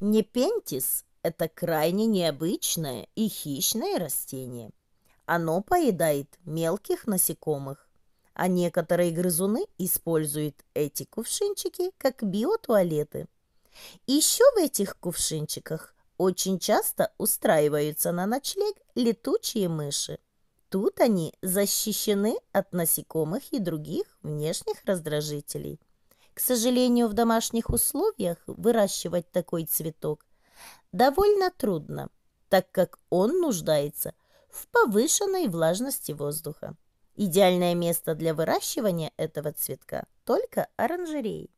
Непентис – это крайне необычное и хищное растение. Оно поедает мелких насекомых, а некоторые грызуны используют эти кувшинчики как биотуалеты. Еще в этих кувшинчиках очень часто устраиваются на ночлег летучие мыши. Тут они защищены от насекомых и других внешних раздражителей – к сожалению, в домашних условиях выращивать такой цветок довольно трудно, так как он нуждается в повышенной влажности воздуха. Идеальное место для выращивания этого цветка только оранжереи.